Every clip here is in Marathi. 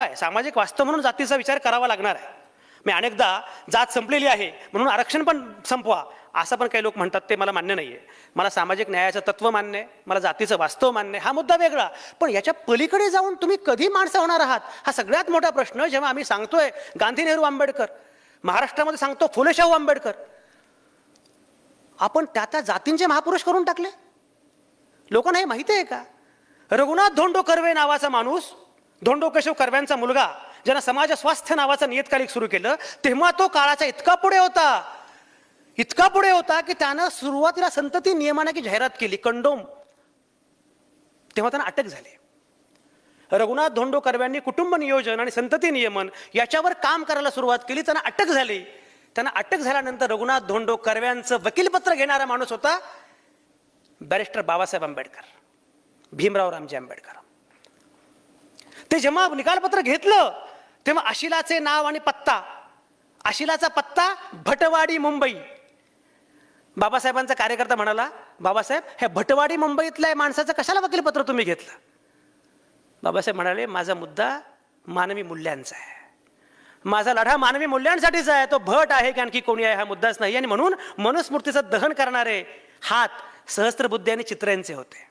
काय सामाजिक वास्तव म्हणून जातीचा विचार करावा लागणार आहे मी अनेकदा जात संपलेली आहे म्हणून आरक्षण पण संपवा असं पण काही लोक म्हणतात ते मला मान्य नाही आहे मला सामाजिक न्यायाचं तत्व मान्य आहे मला जातीचं वास्तव मान्य आहे हा मुद्दा वेगळा पण याच्या पलीकडे जाऊन तुम्ही कधी माणसं होणार आहात हा सगळ्यात मोठा प्रश्न जेव्हा आम्ही सांगतोय गांधी नेहरू आंबेडकर महाराष्ट्रामध्ये सांगतो फुले शाहू आंबेडकर आपण त्या त्या जातींचे महापुरुष करून टाकले लोकांना हे माहिती आहे का रघुनाथ धोंडो कर्वे नावाचा माणूस धोंडो केशव कर्व्यांचा मुलगा ज्यांना समाज स्वास्थ्य नावाचं नियतकालिक सुरू केलं तेव्हा तो काळाचा इतका पुढे होता इतका पुढे होता की त्यानं सुरुवातीला संतती नियमानाची जाहिरात केली कंडोम तेव्हा त्यांना अटक झाली रघुनाथ धोंडो कर्व्यांनी कुटुंब नियोजन आणि संतती नियमन याच्यावर काम करायला सुरुवात केली त्यांना अटक झाली त्यांना अटक झाल्यानंतर रघुनाथ धोंडो कर्व्यांचं वकीलपत्र घेणारा माणूस होता बॅरिस्टर बाबासाहेब आंबेडकर भीमराव रामजी आंबेडकर ते जेव्हा निकालपत्र घेतलं तेव्हा आशिलाचे नाव आणि पत्ता आशिलाचा पत्ता भटवाडी मुंबई बाबासाहेबांचा कार्यकर्ता म्हणाला बाबासाहेब हे भटवाडी मुंबईतल्या माणसाचं कशाला वकीलपत्र तुम्ही घेतलं बाबासाहेब म्हणाले माझा मुद्दा मानवी मूल्यांचा आहे माझा लढा मानवी मूल्यांसाठीचा आहे तो भट आहे की आणखी कोणी आहे हा मुद्दाच नाही आणि म्हणून मनुस्मृतीचं दहन करणारे हात सहस्त्रबुद्धी आणि चित्रांचे होते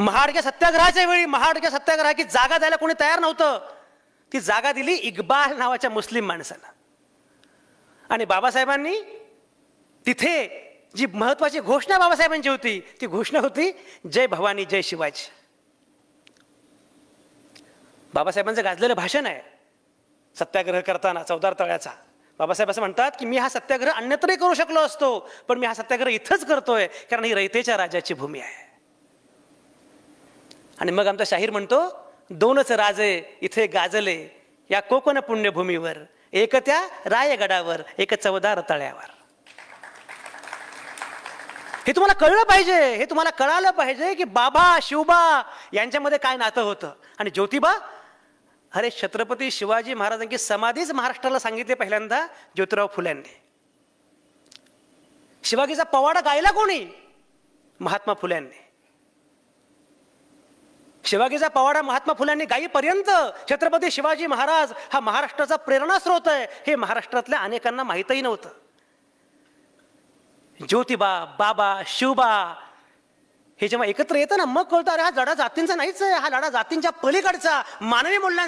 महाडक्या सत्याग्रहाच्या वेळी महाडक्या सत्याग्रहाची जागा द्यायला कोणी तयार नव्हतं ती जागा दिली इकबाल नावाच्या मुस्लिम माणसाला आणि बाबासाहेबांनी तिथे जी महत्वाची घोषणा बाबासाहेबांची होती ती घोषणा होती जय भवानी जय शिवाजी बाबासाहेबांचं गाजलेलं भाषण आहे सत्याग्रह करताना चौदार तळ्याचा बाबासाहेब असं म्हणतात की मी हा सत्याग्रह अन्यत्रही करू शकलो असतो पण मी हा सत्याग्रह इथंच करतोय कारण ही रयतेच्या राजाची भूमी आहे आणि मग आमचा शाहीर म्हणतो दोनच राजे इथे गाजले या कोकण पुण्यभूमीवर एक त्या रायगडावर एक चवदार तळ्यावर हे तुम्हाला कळलं पाहिजे हे तुम्हाला कळालं पाहिजे की बाबा शिवबा यांच्यामध्ये काय नातं होतं आणि ज्योतिबा अरे छत्रपती शिवाजी महाराजांची समाधीच महाराष्ट्राला सांगितली पहिल्यांदा ज्योतिराव फुल्यांनी शिवाजीचा पवाडा गायला कोणी महात्मा फुल्यांनी शिवाजीचा पवाडा महात्मा फुल्यांनी गायीपर्यंत छत्रपती शिवाजी महाराज हा महाराष्ट्राचा प्रेरणास्रोत आहे हे महाराष्ट्रातल्या अनेकांना माहीतही नव्हतं ज्योतिबा बाबा शिवबा हे जेव्हा एकत्र येतं ना मग कळतं अरे हा लढा जातींचा नाहीच आहे हा लढा जातींच्या पलीकडचा मानवी मूल्यांचा